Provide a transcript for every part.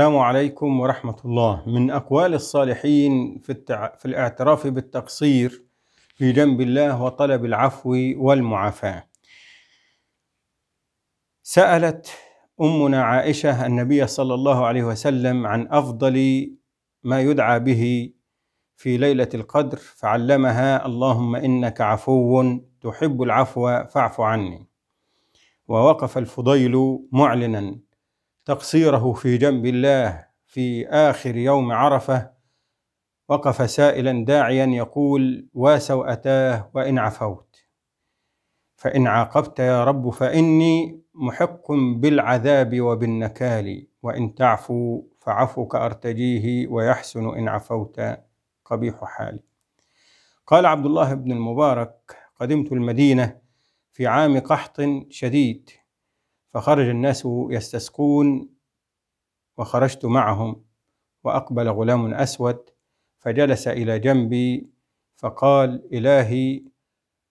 السلام عليكم ورحمة الله من أقوال الصالحين في, التع... في الاعتراف بالتقصير في جنب الله وطلب العفو والمعافاة سألت أمنا عائشة النبي صلى الله عليه وسلم عن أفضل ما يدعى به في ليلة القدر فعلمها اللهم إنك عفو تحب العفو فاعف عني ووقف الفضيل معلنا تقصيره في جنب الله في آخر يوم عرفة وقف سائلا داعيا يقول واسوأتاه وإن عفوت فإن عاقبت يا رب فإني محق بالعذاب وبالنكال وإن تعفو فعفوك أرتجيه ويحسن إن عفوت قبيح حالي قال عبد الله بن المبارك قدمت المدينة في عام قحط شديد فخرج الناس يستسقون وخرجت معهم واقبل غلام اسود فجلس الى جنبي فقال الهي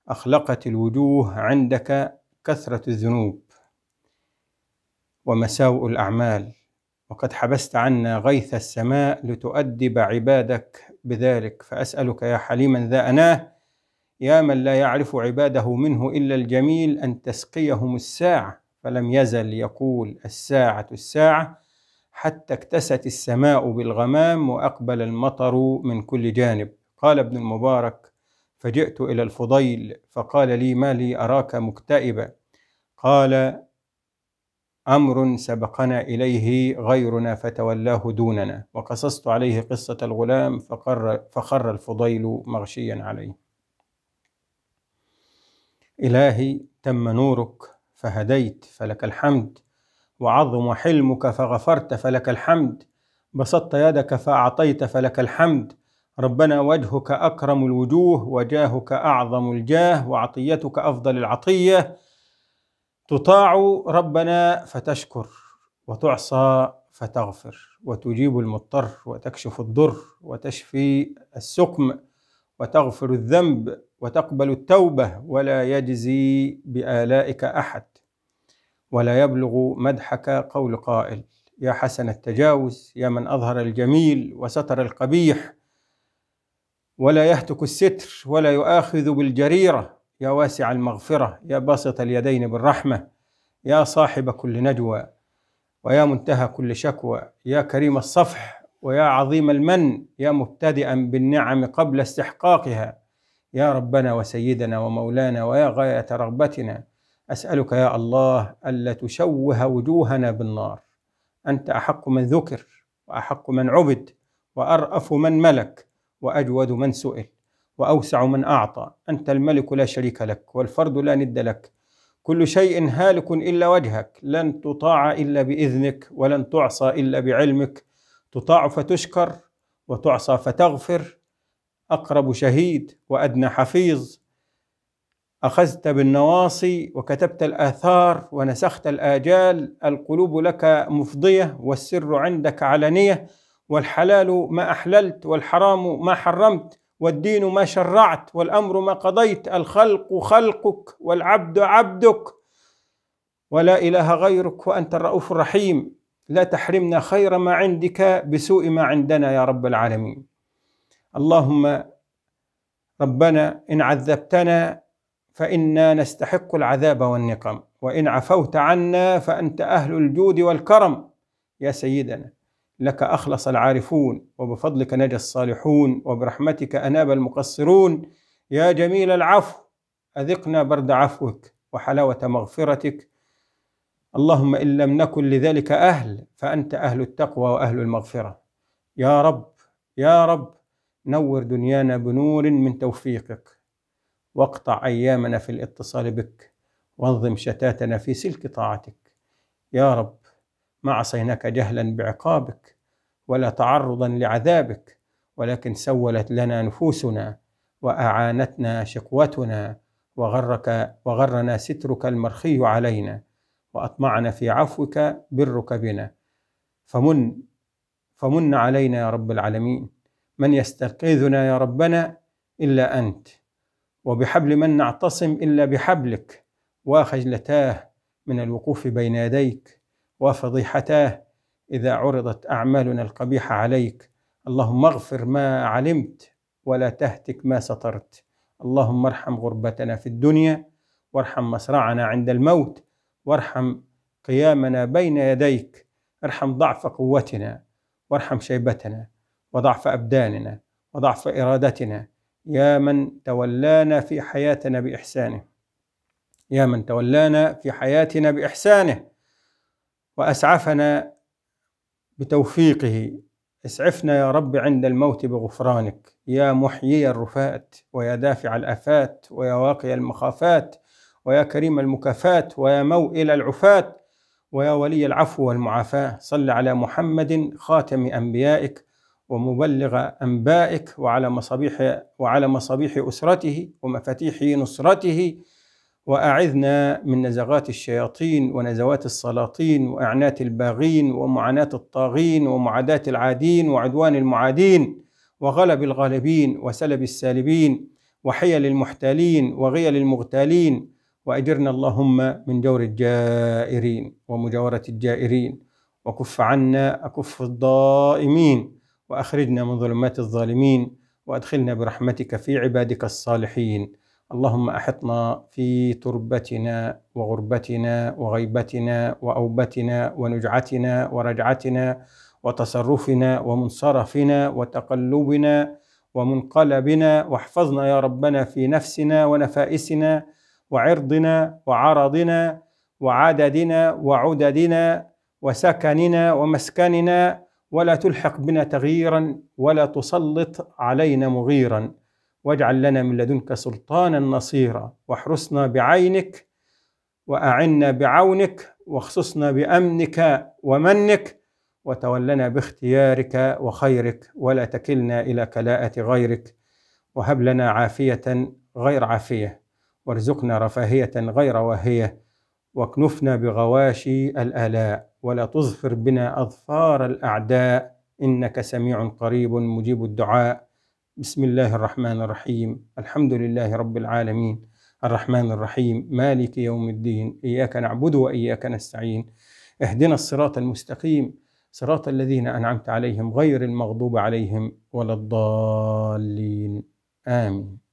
اخلقت الوجوه عندك كثره الذنوب ومساوئ الاعمال وقد حبست عنا غيث السماء لتؤدب عبادك بذلك فاسالك يا حليما ذا اناه يا من لا يعرف عباده منه الا الجميل ان تسقيهم الساعه فلم يزل يقول الساعة الساعة حتى اكتست السماء بالغمام وأقبل المطر من كل جانب قال ابن المبارك فجئت إلى الفضيل فقال لي ما لي أراك مكتئبا قال امر سبقنا اليه غيرنا فتولاه دوننا وقصصت عليه قصه الغلام فقر فخر الفضيل مغشيا عليه الهي تم نورك فهديت فلك الحمد وعظم حلمك فغفرت فلك الحمد بسطت يدك فأعطيت فلك الحمد ربنا وجهك أكرم الوجوه وجاهك أعظم الجاه وعطيتك أفضل العطية تطاع ربنا فتشكر وتعصى فتغفر وتجيب المضطر وتكشف الضر وتشفي السقم وتغفر الذنب وتقبل التوبة ولا يجزي بآلائك أحد ولا يبلغ مدحك قول قائل يا حسن التجاوز يا من أظهر الجميل وستر القبيح ولا يهتك الستر ولا يؤاخذ بالجريرة يا واسع المغفرة يا باسط اليدين بالرحمة يا صاحب كل نجوى ويا منتهى كل شكوى يا كريم الصفح ويا عظيم المن يا مبتدئا بالنعم قبل استحقاقها يا ربنا وسيدنا ومولانا ويا غاية رغبتنا أسألك يا الله ألا تشوه وجوهنا بالنار أنت أحق من ذكر وأحق من عبد وأرأف من ملك وأجود من سئل وأوسع من أعطى أنت الملك لا شريك لك والفرد لا ند لك كل شيء هالك إلا وجهك لن تطاع إلا بإذنك ولن تعصى إلا بعلمك تطاع فتشكر وتعصى فتغفر اقرب شهيد وادنى حفيظ اخذت بالنواصي وكتبت الاثار ونسخت الاجال القلوب لك مفضيه والسر عندك علنيه والحلال ما احللت والحرام ما حرمت والدين ما شرعت والامر ما قضيت الخلق خلقك والعبد عبدك ولا اله غيرك وانت الرؤوف الرحيم لا تحرمنا خير ما عندك بسوء ما عندنا يا رب العالمين اللهم ربنا ان عذبتنا فانا نستحق العذاب والنقم وان عفوت عنا فانت اهل الجود والكرم يا سيدنا لك اخلص العارفون وبفضلك نجا الصالحون وبرحمتك اناب المقصرون يا جميل العفو اذقنا برد عفوك وحلاوه مغفرتك اللهم إن لم نكن لذلك أهل فأنت أهل التقوى وأهل المغفرة يا رب يا رب نور دنيانا بنور من توفيقك واقطع أيامنا في الاتصال بك وانظم شتاتنا في سلك طاعتك يا رب ما عصيناك جهلا بعقابك ولا تعرضا لعذابك ولكن سولت لنا نفوسنا وأعانتنا شقوتنا وغرك وغرنا سترك المرخي علينا وأطمعنا في عفوك برك بنا فمن فمن علينا يا رب العالمين من يستقيذنا يا ربنا إلا أنت وبحبل من نعتصم إلا بحبلك وخجلتاه من الوقوف بين يديك وفضيحتاه إذا عرضت أعمالنا القبيحة عليك اللهم اغفر ما علمت ولا تهتك ما سطرت اللهم ارحم غربتنا في الدنيا وارحم مصرعنا عند الموت وارحم قيامنا بين يديك ارحم ضعف قوتنا وارحم شيبتنا وضعف أبداننا وضعف إرادتنا يا من تولانا في حياتنا بإحسانه يا من تولانا في حياتنا بإحسانه وأسعفنا بتوفيقه اسعفنا يا رب عند الموت بغفرانك يا محيي الرفات ويا دافع الافات ويا واقي المخافات ويا كريم المكافاة ويا موئل العفاة ويا ولي العفو والمعافاة صل على محمد خاتم أنبيائك ومبلغ أنبائك وعلى مصابيح وعلى مصابيح أسرته ومفاتيح نصرته وأعذنا من نزغات الشياطين ونزوات السلاطين وأعنات الباغين ومعاناة الطاغين ومعاداة العادين وعدوان المعادين وغلب الغالبين وسلب السالبين وحيل المحتالين وغيل المغتالين وأجرنا اللهم من جور الجائرين ومجاورة الجائرين وكف عنا أكف الضائمين وأخرجنا من ظلمات الظالمين وأدخلنا برحمتك في عبادك الصالحين اللهم أحطنا في تربتنا وغربتنا وغيبتنا وأوبتنا ونجعتنا ورجعتنا وتصرفنا ومنصرفنا وتقلبنا ومنقلبنا واحفظنا يا ربنا في نفسنا ونفائسنا وعرضنا وعرضنا وعددنا وعددنا وسكننا ومسكننا ولا تلحق بنا تغييرا ولا تسلط علينا مغيرا واجعل لنا من لدنك سلطانا نصيرا واحرسنا بعينك واعنا بعونك واخصصنا بامنك ومنك وتولنا باختيارك وخيرك ولا تكلنا الى كلاءه غيرك وهب لنا عافيه غير عافيه وارزقنا رفاهية غير واهية واكنفنا بغواشي الآلاء ولا تظفر بنا أظفار الأعداء إنك سميع قريب مجيب الدعاء بسم الله الرحمن الرحيم الحمد لله رب العالمين الرحمن الرحيم مالك يوم الدين إياك نعبد وإياك نستعين اهدنا الصراط المستقيم صراط الذين أنعمت عليهم غير المغضوب عليهم ولا الضالين آمين